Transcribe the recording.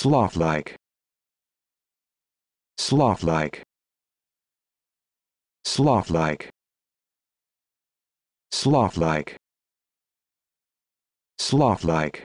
sloth-like sloth-like sloth-like sloth-like sloth-like